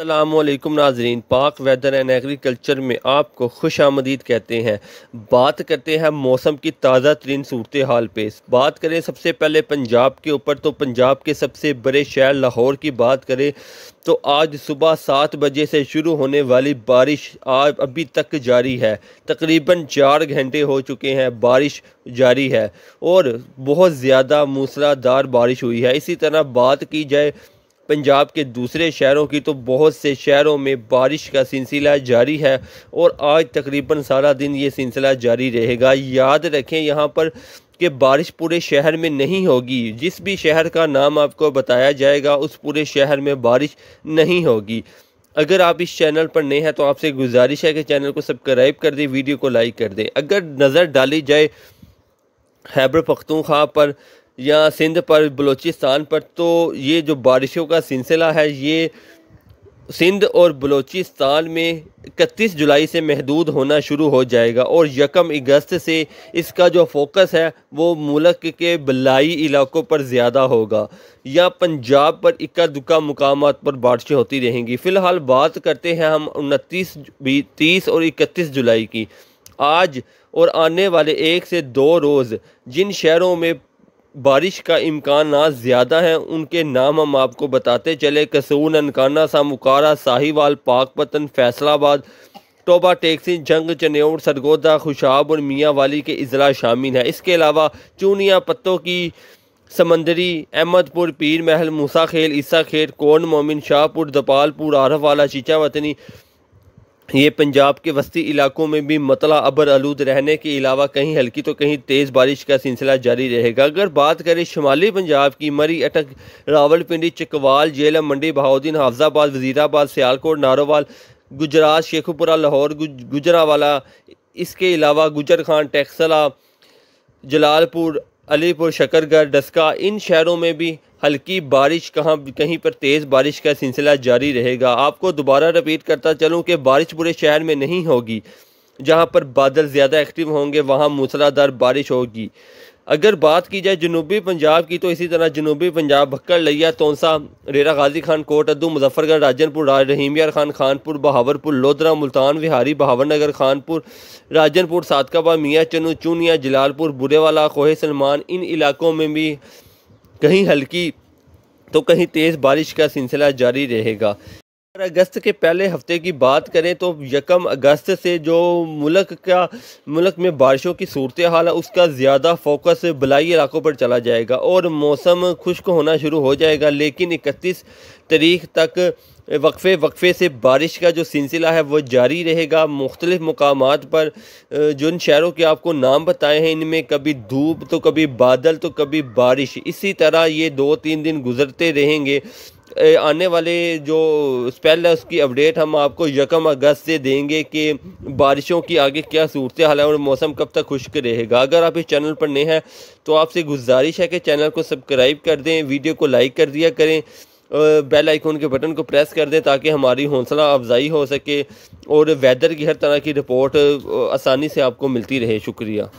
अल्लाम नाजरीन पाक वेदर एंड एग्रीकल्चर में आपको खुश आमदीद कहते हैं बात करते हैं मौसम की ताज़ा तरीन सूरत हाल पे बात करें सबसे पहले पंजाब के ऊपर तो पंजाब के सबसे बड़े शहर लाहौर की बात करें तो आज सुबह सात बजे से शुरू होने वाली बारिश आज अभी तक जारी है तकरीबन चार घंटे हो चुके हैं बारिश जारी है और बहुत ज़्यादा मूसलाधार बारिश हुई है इसी तरह बात की जाए पंजाब के दूसरे शहरों की तो बहुत से शहरों में बारिश का सिलसिला जारी है और आज तकरीबन सारा दिन ये सिलसिला जारी रहेगा याद रखें यहाँ पर कि बारिश पूरे शहर में नहीं होगी जिस भी शहर का नाम आपको बताया जाएगा उस पूरे शहर में बारिश नहीं होगी अगर आप इस चैनल पर नए हैं तो आपसे गुजारिश है कि चैनल को सब्सक्राइब कर दें वीडियो को लाइक कर दें अगर नज़र डाली जाए हैबर पख्तूखा पर या सिंध पर बलोचिस्तान पर तो ये जो बारिशों का सिलसिला है ये सिंध और बलोचिस्तान में इकतीस जुलाई से महदूद होना शुरू हो जाएगा और यकम अगस्त से इसका जो फोकस है वो मुल्क के बलाई इलाकों पर ज़्यादा होगा या पंजाब पर इक्का दुक्का मुकाम पर बारिशें होती रहेंगी फ़िलहाल बात करते हैं हम उनतीस तीस और इकतीस जुलाई की आज और आने वाले एक से दो रोज़ जिन शहरों में बारिश का इम्कान ज़्यादा है उनके नाम हम आपको बताते चले कसून अनकाना सामुकारा साहिवाल पाकपतन फैसलाबाद टोबा टेक्सी जंग चनेौड़ सरगोदा खुशाब और मियाँ वाली के अजला शामिल हैं इसके अलावा चूनिया पत्तों की समंदरी अहमदपुर पीर महल मूसा खेल ईसा खेत कौन मोमिन शाहपुर दपालपुर आरफ वाला चीचा वतनी ये पंजाब के वस्ती इलाकों में भी मतला अबर आलूद रहने के अलावा कहीं हल्की तो कहीं तेज़ बारिश का सिलसिला जारी रहेगा अगर बात करें शुमाली पंजाब की मरी अटक रावलपिंडी चकवाल जेलम मंडी बहाउद्दीन हाफजाबाद वजीराबाद सियालकोट नारोवाल गुजरात शेखुपुरा लाहौर गुजरावाला इसके अलावा गुजर खान टैक्सला जलालपुर अलीपुर शकरगढ़ डस्का इन शहरों में भी हल्की बारिश कहाँ कहीं पर तेज़ बारिश का सिलसिला जारी रहेगा आपको दोबारा रिपीट करता चलूँ कि बारिश पूरे शहर में नहीं होगी जहाँ पर बादल ज़्यादा एक्टिव होंगे वहाँ मूसलाधार बारिश होगी अगर बात की जाए जनूबी पंजाब की तो इसी तरह जनूबी पंजाब भक्कर लिया तोंसा रेरा गाजी खान कोट अद्दू मुजफ्फरगढ़ राजनपुर राज रहीमयार खान खानपुर बहावरपुर लोधरा मुल्तान विहारी बहावरनगर खानपुर राजनपुर सादकाबा मियाँ चनू चूनिया जलालपुर बुरेवाला कोहे सलमान इन इलाकों में भी कहीं हल्की तो कहीं तेज़ बारिश का सिलसिला जारी रहेगा अगर अगस्त के पहले हफ्ते की बात करें तो यकम अगस्त से जो मुल्क का मुल्क में बारिशों की सूरत हाल है उसका ज़्यादा फोकस बलाई इलाकों पर चला जाएगा और मौसम खुश्क होना शुरू हो जाएगा लेकिन इकतीस तारीख तक वक्फे वक्फे से बारिश का जो सिलसिला है वो जारी रहेगा मुख्तलिफ़ मकाम पर जिन शहरों के आपको नाम बताए हैं इनमें कभी धूप तो कभी बादल तो कभी बारिश इसी तरह ये दो तीन दिन गुजरते रहेंगे आने वाले जो स्पेल है उसकी अपडेट हम आपको यकम अगस्त से देंगे कि बारिशों की आगे क्या सूरत हाल है और मौसम कब तक खुश्क रहेगा अगर आप इस चैनल पर नए हैं तो आपसे गुजारिश है कि चैनल को सब्सक्राइब कर दें वीडियो को लाइक कर दिया करें बेल आइकॉन के बटन को प्रेस कर दें ताकि हमारी हौसला अफजाई हो सके और वेदर की हर तरह की रिपोर्ट आसानी से आपको मिलती रहे शुक्रिया